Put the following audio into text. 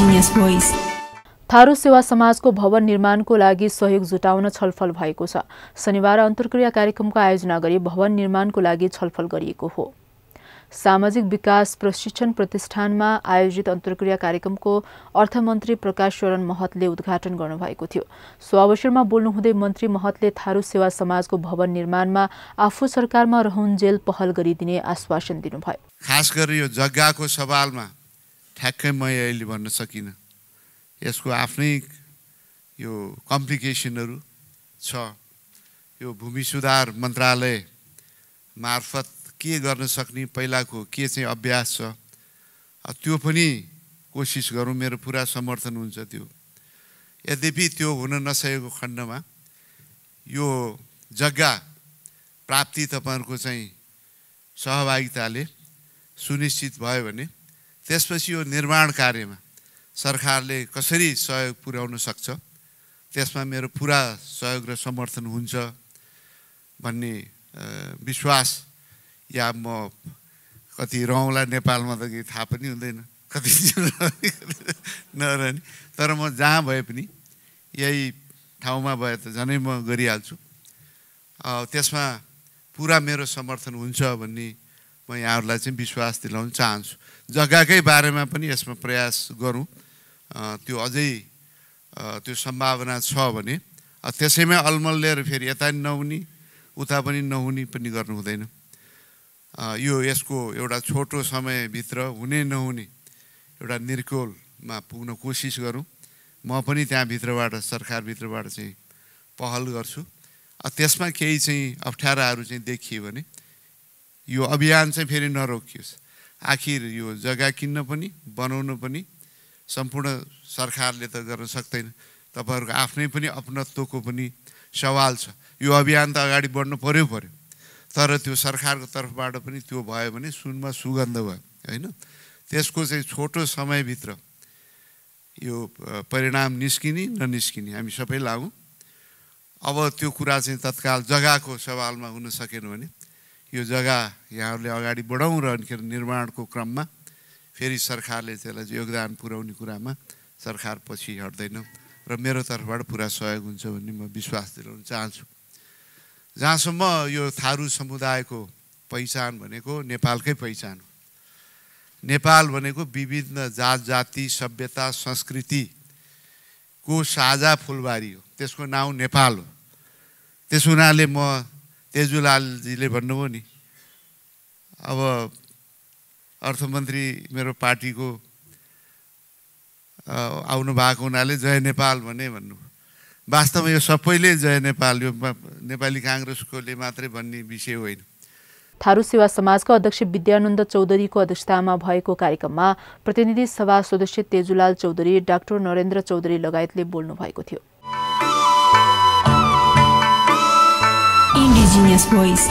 Genius Voice. Tharu सेवा समाजको भवन निर्माणको लागि सहयोग जुटाउन छलफल भएको छ शनिबार अन्तर्क्रिया कार्यक्रमको आयोजना गरी भवन निर्माणको लागि छलफल गरिएको हो सामाजिक विकास प्रशिक्षण प्रतिष्ठानमा आयोजित अन्तर्क्रिया कार्यक्रमको अर्थमन्त्री प्रकाश चरण महतले उद्घाटन गर्नुभएको थियो सो अवसरमा बोल्नुहुँदै मन्त्री महतले थारू सेवा समाजको भवन निर्माणमा आफू सरकारमा रहन्जेल पहल गरिदिने आश्वासन दिनुभयो खास गरी यो जग्गाको सवालमा ठ्याक्कै म अहिले भन्न सकिनँ यसको आफ्नै यो कम्प्लिकेसनहरू छ यो भूमि सुधार मन्त्रालय मार्फत के गर्न सक्ने पहिलाको के चाहिँ अभ्यास छ त्यो पनि कोसिस गरौँ मेरो पुरा समर्थन हुन्छ त्यो यद्यपि त्यो हुन नसकेको खण्डमा यो जग्गा प्राप्ति तपाईँहरूको चाहिँ सहभागिताले सुनिश्चित भयो भने त्यसपछि यो निर्माण कार्यमा सरकारले कसरी सहयोग पुर्याउन सक्छ त्यसमा मेरो पुरा सहयोग र समर्थन हुन्छ भन्ने विश्वास या म कति रहँला नेपालमा त केही थाहा पनि हुँदैन कति नरहने तर म जहाँ भए पनि यही ठाउँमा भए त झनै म गरिहाल्छु त्यसमा पुरा मेरो समर्थन हुन्छ भन्ने म यहाँहरूलाई चाहिँ विश्वास दिलाउन चाहन्छु जग्गाकै बारेमा पनि यसमा प्रयास गरौँ त्यो अझै त्यो सम्भावना छ भने त्यसैमै अलमल लिएर फेरि यता पनि नहुने उता पनि नहुने पनि गर्नु हुँदैन यो यसको एउटा छोटो समयभित्र हुने नहुने एउटा निर्कोलमा पुग्न कोसिस गरौँ म पनि त्यहाँभित्रबाट सरकारभित्रबाट चाहिँ पहल गर्छु त्यसमा केही चाहिँ अप्ठ्याराहरू चाहिँ देखियो भने यो अभियान चाहिँ फेरि नरोकियोस् आखिर यो जग्गा किन्न पनि बनाउन पनि सम्पूर्ण सरकारले त गर्न सक्दैन तपाईँहरूको आफ्नै पनि अपनत्वको पनि सवाल छ यो अभियान त अगाडि बढ्नु पऱ्यो पऱ्यो तर त्यो सरकारको तर्फबाट पनि त्यो भयो भने सुनमा सुगन्ध भयो होइन त्यसको चाहिँ छोटो समयभित्र यो परिणाम निस्किने ननिस्किने हामी सबै लागौँ अब त्यो कुरा चाहिँ तत्काल जग्गाको सवालमा हुन सकेन भने यो जग्गा यहाँहरूले अगाडि बढाउँ र अरे निर्माणको क्रममा फेरि सरकारले त्यसलाई योगदान पुर्याउने कुरामा सरकार पछि हट्दैन र मेरो तर्फबाट पुरा सहयोग हुन्छ भन्ने म विश्वास दिलाउन चाहन्छु जहाँसम्म यो थारू समुदायको पहिचान भनेको नेपालकै पहिचान हो नेपाल भनेको विभिन्न जात जाति सभ्यता संस्कृतिको साझा फुलबारी हो त्यसको नाउँ नेपाल हो त्यस हुनाले म तेजुलालजीले भन्नुभयो नि अब अर्थमन्त्री मेरो पार्टीको आउनु भएको हुनाले जय नेपाल भने भन्नु वास्तवमा यो सबैले जय नेपाल यो नेपाली काङ्ग्रेसकोले मात्रै भन्ने विषय होइन थारू सेवा समाजका अध्यक्ष विद्यानन्द चौधरीको अध्यक्षतामा भएको कार्यक्रममा प्रतिनिधि सभा सदस्य तेजुलाल चौधरी डाक्टर नरेन्द्र चौधरी लगायतले बोल्नु भएको थियो minhas pois.